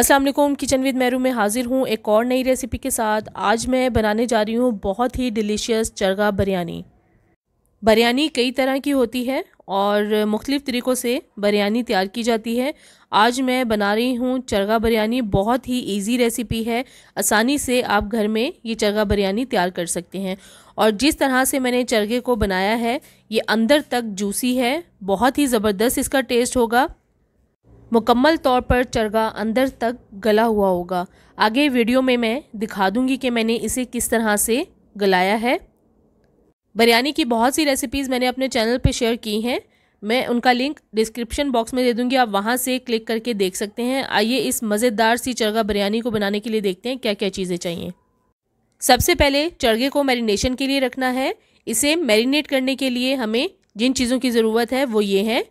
अस्सलाम वालेकुम kitchen with मैरू में हाज़िर हूँ एक और नई रेसिपी के साथ आज मैं बनाने जा रही हूँ बहुत ही डिलीशियस चरगा बिरयानी बिरयानी कई तरह की होती है और मुख्तलिफ़ तरीक़ों से बिरयानी तैयार की जाती है आज मैं बना रही हूँ चरगा बिरयानी बहुत ही इजी रेसिपी है आसानी से आप घर में ये चरगा बिरयानी तैयार कर सकते हैं और जिस तरह से मैंने चरगे को बनाया है ये अंदर तक जूसी है बहुत ही ज़बरदस्त इसका टेस्ट होगा मुकम्मल तौर पर चरगा अंदर तक गला हुआ होगा आगे वीडियो में मैं दिखा दूंगी कि मैंने इसे किस तरह से गलाया है बिरयानी की बहुत सी रेसिपीज़ मैंने अपने चैनल पर शेयर की हैं मैं उनका लिंक डिस्क्रिप्शन बॉक्स में दे दूंगी आप वहाँ से क्लिक करके देख सकते हैं आइए इस मज़ेदार सी चरगा बिरयानी को बनाने के लिए देखते हैं क्या क्या चीज़ें चाहिए सबसे पहले चरगे को मैरिनेशन के लिए रखना है इसे मैरिनेट करने के लिए हमें जिन चीज़ों की ज़रूरत है वो ये हैं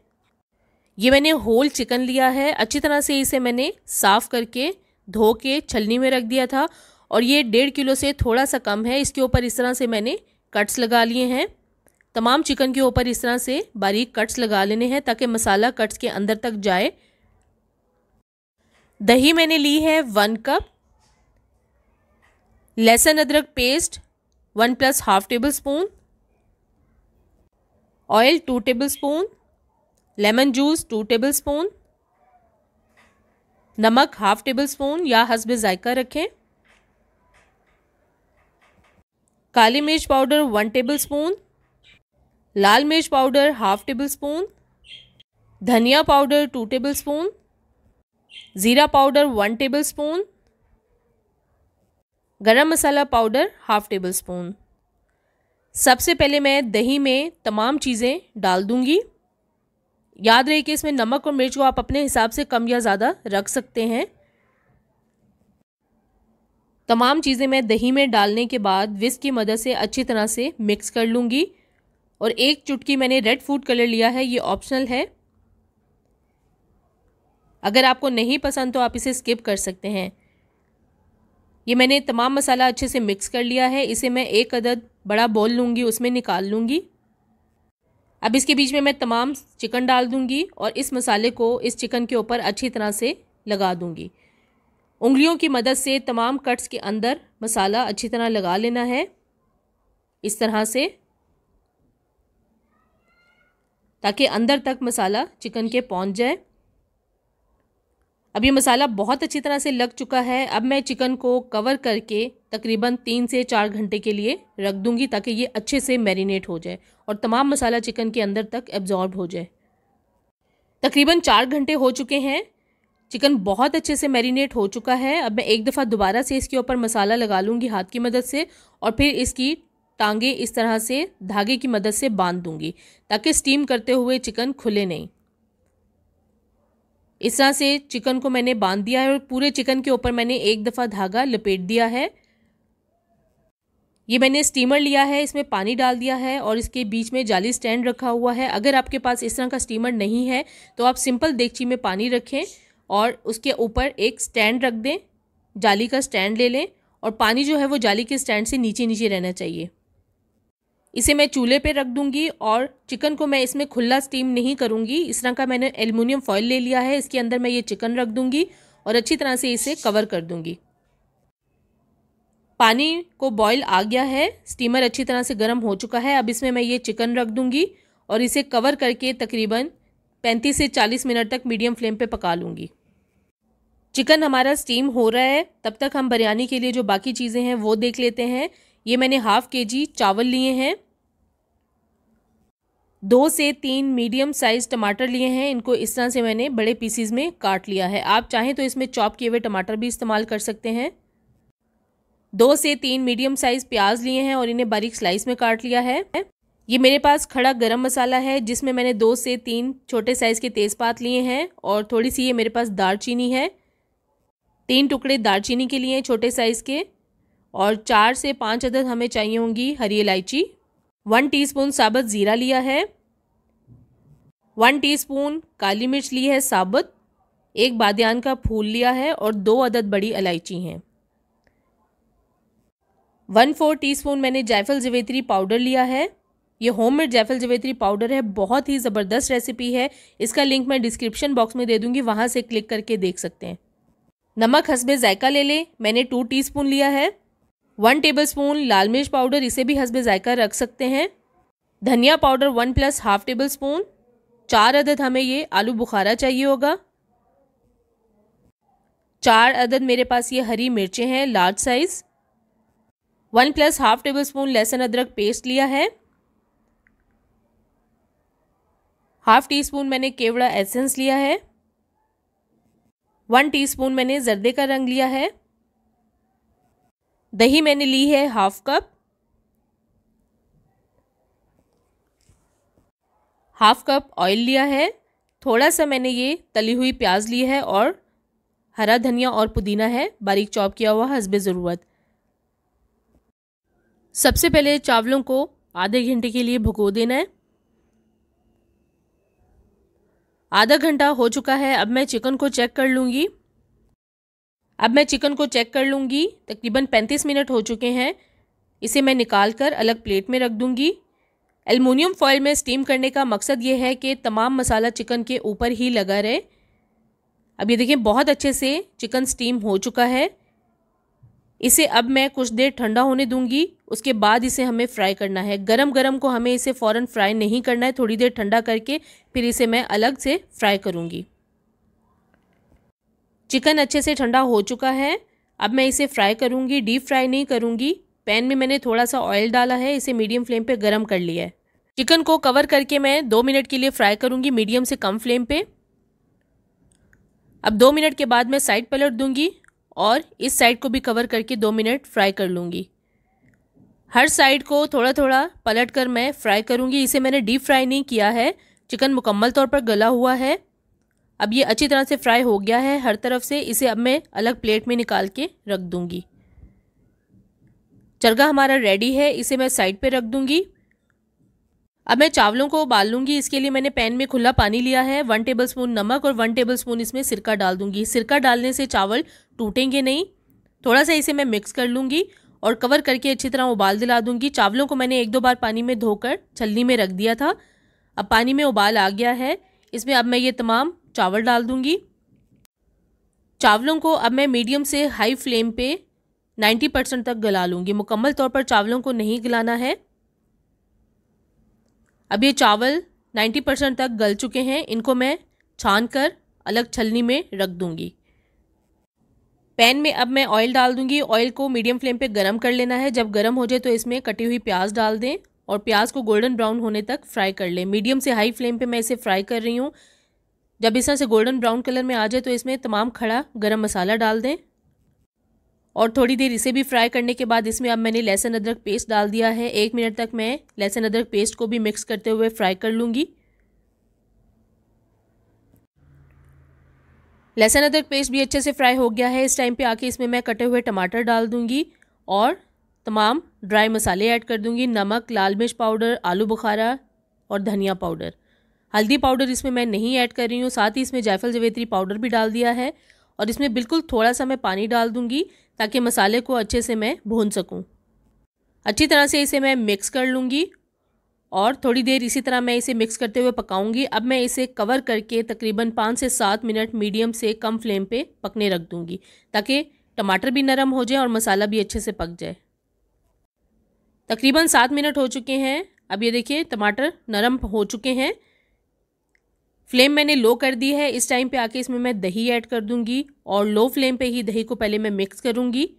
ये मैंने होल चिकन लिया है अच्छी तरह से इसे मैंने साफ़ करके धो के छलनी में रख दिया था और ये डेढ़ किलो से थोड़ा सा कम है इसके ऊपर इस तरह से मैंने कट्स लगा लिए हैं तमाम चिकन के ऊपर इस तरह से बारीक कट्स लगा लेने हैं ताकि मसाला कट्स के अंदर तक जाए दही मैंने ली है वन कप लहसुन अदरक paste one plus half tablespoon oil two tablespoon lemon juice two tablespoon नमक हाफ टेबल स्पून या हसब जायका रखें काली मिर्च पाउडर वन टेबल स्पून लाल मिर्च पाउडर हाफ टेबल स्पून धनिया पाउडर टू टेबल स्पून ज़ीरा powder one tablespoon garam masala powder half tablespoon सबसे पहले मैं दही में तमाम चीज़ें डाल दूंगी याद रहे कि इसमें नमक और मिर्च को आप अपने हिसाब से कम या ज़्यादा रख सकते हैं तमाम चीज़ें मैं दही में डालने के बाद विस्क की मदद से अच्छी तरह से मिक्स कर लूँगी और एक चुटकी मैंने रेड फूड कलर लिया है ये ऑप्शनल है अगर आपको नहीं पसंद तो आप इसे स्किप कर सकते हैं ये मैंने तमाम मसाला अच्छे से मिक्स कर लिया है इसे मैं एक अदद बड़ा बोल लूँगी उसमें निकाल लूँगी अब इसके बीच में मैं तमाम चिकन डाल दूंगी और इस मसाले को इस चिकन के ऊपर अच्छी तरह से लगा दूंगी उंगलियों की मदद से तमाम कट्स के अंदर मसाला अच्छी तरह लगा लेना है इस तरह से ताकि अंदर तक मसाला चिकन के पहुंच जाए अब ये मसाला बहुत अच्छी तरह से लग चुका है अब मैं चिकन को कवर करके तकरीबन तीन से चार घंटे के लिए रख दूंगी ताकि ये अच्छे से मैरिनेट हो जाए और तमाम मसाला चिकन के अंदर तक एब्जॉर्ब हो जाए तकरीबन चार घंटे हो चुके हैं चिकन बहुत अच्छे से मैरिनेट हो चुका है अब मैं एक दफ़ा दोबारा से इसके ऊपर मसाला लगा लूँगी हाथ की मदद से और फिर इसकी टांगे इस तरह से धागे की मदद से बांध दूँगी ताकि स्टीम करते हुए चिकन खुले नहीं इस तरह से चिकन को मैंने बांध दिया है और पूरे चिकन के ऊपर मैंने एक दफ़ा धागा लपेट दिया है ये मैंने स्टीमर लिया है इसमें पानी डाल दिया है और इसके बीच में जाली स्टैंड रखा हुआ है अगर आपके पास इस तरह का स्टीमर नहीं है तो आप सिंपल देगची में पानी रखें और उसके ऊपर एक स्टैंड रख दें जाली का स्टैंड ले लें और पानी जो है वो जाली के स्टैंड से नीचे नीचे रहना चाहिए इसे मैं चूल्हे पे रख दूंगी और चिकन को मैं इसमें खुला स्टीम नहीं करूंगी इस तरह का मैंने एल्यूमिनियम फॉइल ले लिया है इसके अंदर मैं ये चिकन रख दूंगी और अच्छी तरह से इसे कवर कर दूंगी पानी को बॉईल आ गया है स्टीमर अच्छी तरह से गर्म हो चुका है अब इसमें मैं ये चिकन रख दूंगी और इसे कवर करके तकरीबन पैंतीस से चालीस मिनट तक मीडियम फ्लेम पर पका लूँगी चिकन हमारा स्टीम हो रहा है तब तक हम बिरयानी के लिए जो बाकी चीज़ें हैं वो देख लेते हैं ये मैंने हाफ़ के जी चावल लिए हैं दो से तीन मीडियम साइज़ टमाटर लिए हैं इनको इस तरह से मैंने बड़े पीसीज में काट लिया है आप चाहें तो इसमें चॉप किए हुए टमाटर भी इस्तेमाल कर सकते हैं दो से तीन मीडियम साइज़ प्याज लिए हैं और इन्हें बारीक स्लाइस में काट लिया है ये मेरे पास खड़ा गरम मसाला है जिसमें मैंने दो से तीन छोटे साइज़ के तेज़पात लिए हैं और थोड़ी सी ये मेरे पास दालचीनी है तीन टुकड़े दालचीनी के लिए छोटे साइज़ के और चार से पाँच अदद हमें चाहिए होंगी हरी इलायची वन टीस्पून साबुत ज़ीरा लिया है वन टीस्पून काली मिर्च ली है साबुत एक बादन का फूल लिया है और दो अदद बड़ी इलायची हैं वन फोर टीस्पून मैंने जायफल जवेत्री पाउडर लिया है ये होममेड जायफल जवेत्री पाउडर है बहुत ही ज़बरदस्त रेसिपी है इसका लिंक मैं डिस्क्रिप्शन बॉक्स में दे दूँगी वहाँ से क्लिक करके देख सकते हैं नमक हंसबे जायका ले लें मैंने टू टीस्पून लिया है वन टेबल स्पून लाल मिर्च पाउडर इसे भी हंसबे ज़ायका रख सकते हैं धनिया powder one plus half tablespoon चार अदद हमें ये आलू बुखारा चाहिए होगा चार अदद मेरे पास ये हरी मिर्चें हैं large size one plus half tablespoon लहसुन अदरक पेस्ट लिया है हाफ टी स्पून मैंने केवड़ा एसेंस लिया है वन टीस्पून मैंने जर्दे का रंग लिया है दही मैंने ली है half cup half cup oil लिया है थोड़ा सा मैंने ये तली हुई प्याज ली है और हरा धनिया और पुदीना है बारीक चॉप किया हुआ हसबे ज़रूरत सबसे पहले चावलों को आधे घंटे के लिए भुगो देना है आधा घंटा हो चुका है अब मैं चिकन को चेक कर लूँगी अब मैं चिकन को चेक कर लूँगी तकरीबन पैंतीस मिनट हो चुके हैं इसे मैं निकाल कर अलग प्लेट में रख दूँगी एलमोनियम फॉयल में स्टीम करने का मकसद ये है कि तमाम मसाला चिकन के ऊपर ही लगा रहे अब ये देखें बहुत अच्छे से चिकन स्टीम हो चुका है इसे अब मैं कुछ देर ठंडा होने दूंगी उसके बाद इसे हमें फ्राई करना है गरम गरम को हमें इसे फ़ौरन फ्राई नहीं करना है थोड़ी देर ठंडा करके फिर इसे मैं अलग से फ्राई करूँगी चिकन अच्छे से ठंडा हो चुका है अब मैं इसे फ्राई करूँगी डीप फ्राई नहीं करूँगी पैन में मैंने थोड़ा सा ऑयल डाला है इसे मीडियम फ्लेम पर गर्म कर लिया है चिकन को कवर करके मैं दो मिनट के लिए फ्राई करूँगी मीडियम से कम फ्लेम पर अब दो मिनट के बाद मैं साइड पलट दूँगी और इस साइड को भी कवर करके दो मिनट फ्राई कर लूँगी हर साइड को थोड़ा थोड़ा पलट कर मैं फ्राई करूँगी इसे मैंने डीप फ्राई नहीं किया है चिकन मुकम्मल तौर पर गला हुआ है अब ये अच्छी तरह से फ्राई हो गया है हर तरफ से इसे अब मैं अलग प्लेट में निकाल के रख दूँगी चरगा हमारा रेडी है इसे मैं साइड पे रख दूँगी अब मैं चावलों को उबाल लूँगी इसके लिए मैंने पैन में खुला पानी लिया है वन टेबलस्पून नमक और वन टेबलस्पून इसमें सिरका डाल दूँगी सिरका डालने से चावल टूटेंगे नहीं थोड़ा सा इसे मैं मिक्स कर लूँगी और कवर करके अच्छी तरह उबाल दिला दूँगी चावलों को मैंने एक दो बार पानी में धोकर छलनी में रख दिया था अब पानी में उबाल आ गया है इसमें अब मैं ये तमाम चावल डाल दूंगी चावलों को अब मैं मीडियम से हाई फ्लेम पे 90 परसेंट तक गला लूँगी मुकम्मल तौर पर चावलों को नहीं गलाना है अब ये चावल 90 परसेंट तक गल चुके हैं इनको मैं छान कर अलग छलनी में रख दूँगी पैन में अब मैं ऑयल डाल दूंगी ऑयल को मीडियम फ्लेम पे गरम कर लेना है जब गरम हो जाए तो इसमें कटी हुई प्याज डाल दें और प्याज को गोल्डन ब्राउन होने तक फ्राई कर लें मीडियम से हाई फ्लेम पे मैं इसे फ्राई कर रही हूँ जब इस तरह से गोल्डन ब्राउन कलर में आ जाए तो इसमें तमाम खड़ा गरम मसाला डाल दें और थोड़ी देर इसे भी फ्राई करने के बाद इसमें अब मैंने लहसुन अदरक पेस्ट डाल दिया है एक मिनट तक मैं लहसुन अदरक पेस्ट को भी मिक्स करते हुए फ्राई कर लूँगी लहसुन अदरक पेस्ट भी अच्छे से फ्राई हो गया है इस टाइम पे आके इसमें मैं कटे हुए टमाटर डाल दूँगी और तमाम ड्राई मसाले ऐड कर दूँगी नमक लाल मिर्च पाउडर आलू बुखारा और धनिया पाउडर हल्दी पाउडर इसमें मैं नहीं ऐड कर रही हूँ साथ ही इसमें जायफल जवेत्री पाउडर भी डाल दिया है और इसमें बिल्कुल थोड़ा सा मैं पानी डाल दूँगी ताकि मसाले को अच्छे से मैं भून सकूँ अच्छी तरह से इसे मैं मिक्स कर लूँगी और थोड़ी देर इसी तरह मैं इसे मिक्स करते हुए पकाऊंगी अब मैं इसे कवर करके तकरीबन पाँच से सात मिनट मीडियम से कम फ्लेम पे पकने रख दूंगी ताकि टमाटर भी नरम हो जाए और मसाला भी अच्छे से पक जाए तकरीबन सात मिनट हो चुके हैं अब ये देखिए टमाटर नरम हो चुके हैं फ्लेम मैंने लो कर दी है इस टाइम पे आके इसमें मैं दही ऐड कर दूंगी और लो फ्लेम पे ही दही को पहले मैं मिक्स करूंगी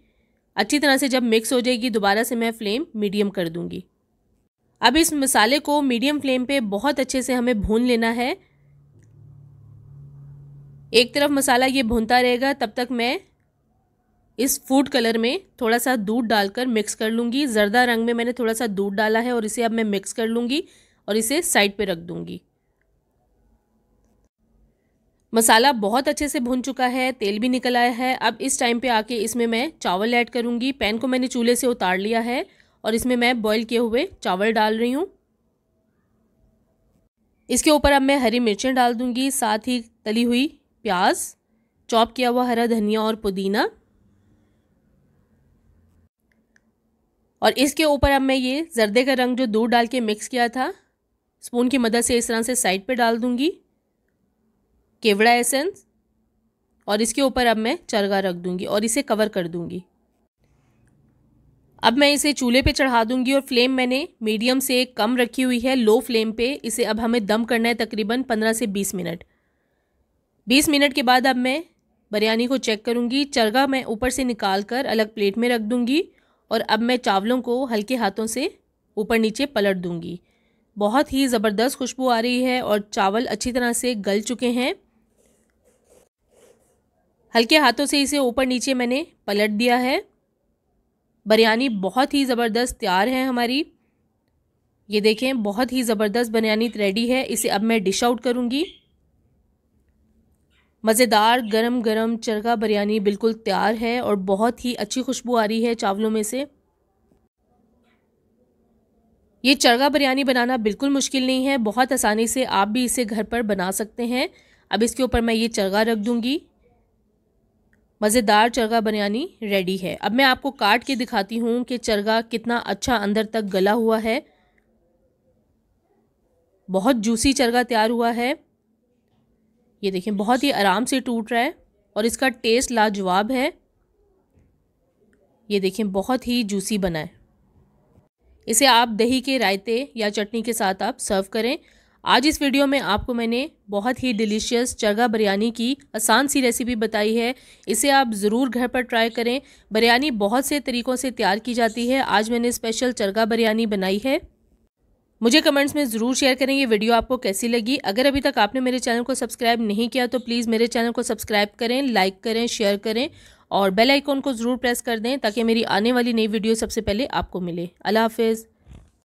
अच्छी तरह से जब मिक्स हो जाएगी दोबारा से मैं फ्लेम मीडियम कर दूंगी अब इस मसाले को मीडियम फ्लेम पे बहुत अच्छे से हमें भून लेना है एक तरफ मसाला ये भूनता रहेगा तब तक मैं इस फूड कलर में थोड़ा सा दूध डालकर मिक्स कर लूँगी जर्दा रंग में मैंने थोड़ा सा दूध डाला है और इसे अब मैं मिक्स कर लूँगी और इसे साइड पर रख दूँगी मसाला बहुत अच्छे से भुन चुका है तेल भी निकल आया है अब इस टाइम पे आके इसमें मैं चावल ऐड करूँगी पैन को मैंने चूल्हे से उतार लिया है और इसमें मैं बॉईल किए हुए चावल डाल रही हूँ इसके ऊपर अब मैं हरी मिर्चें डाल दूँगी साथ ही तली हुई प्याज चॉप किया हुआ हरा धनिया और पुदीना और इसके ऊपर अब मैं ये जर्दे का रंग जो दूध डाल के मिक्स किया था स्पून की मदद से इस तरह से साइड पर डाल दूँगी केवड़ा एसेंस और इसके ऊपर अब मैं चरगा रख दूंगी और इसे कवर कर दूंगी अब मैं इसे चूल्हे पे चढ़ा दूंगी और फ्लेम मैंने मीडियम से कम रखी हुई है लो फ्लेम पे इसे अब हमें दम करना है तकरीबन पंद्रह से बीस मिनट बीस मिनट के बाद अब मैं बिरयानी को चेक करूंगी चरगा मैं ऊपर से निकाल कर अलग प्लेट में रख दूंगी और अब मैं चावलों को हल्के हाथों से ऊपर नीचे पलट दूंगी बहुत ही ज़बरदस्त खुशबू आ रही है और चावल अच्छी तरह से गल चुके हैं हल्के हाथों से इसे ऊपर नीचे मैंने पलट दिया है बिरयानी बहुत ही ज़बरदस्त तैयार है हमारी ये देखें बहुत ही ज़बरदस्त बिरयानी रेडी है इसे अब मैं डिश आउट करूँगी मज़ेदार गरम गरम चरगा बिरयानी बिल्कुल तैयार है और बहुत ही अच्छी खुशबू आ रही है चावलों में से ये चरगा बिरयानी बनाना बिल्कुल मुश्किल नहीं है बहुत आसानी से आप भी इसे घर पर बना सकते हैं अब इसके ऊपर मैं ये चरगा रख दूँगी मज़ेदार चरगा बनयानी रेडी है अब मैं आपको काट के दिखाती हूँ कि चरगा कितना अच्छा अंदर तक गला हुआ है बहुत जूसी चरगा तैयार हुआ है ये देखें बहुत ही आराम से टूट रहा है और इसका टेस्ट लाजवाब है ये देखें बहुत ही जूसी बना है इसे आप दही के रायते या चटनी के साथ आप सर्व करें आज इस वीडियो में आपको मैंने बहुत ही डिलीशियस चरगा बिरयानी की आसान सी रेसिपी बताई है इसे आप ज़रूर घर पर ट्राई करें बिरयानी बहुत से तरीक़ों से तैयार की जाती है आज मैंने स्पेशल चरगा बिरयानी बनाई है मुझे कमेंट्स में ज़रूर शेयर करें ये वीडियो आपको कैसी लगी अगर अभी तक आपने मेरे चैनल को सब्सक्राइब नहीं किया तो प्लीज़ मेरे चैनल को सब्सक्राइब करें लाइक करें शेयर करें और बेल आइकॉन को ज़रूर प्रेस कर दें ताकि मेरी आने वाली नई वीडियो सबसे पहले आपको मिले अल्लाह हाफिज़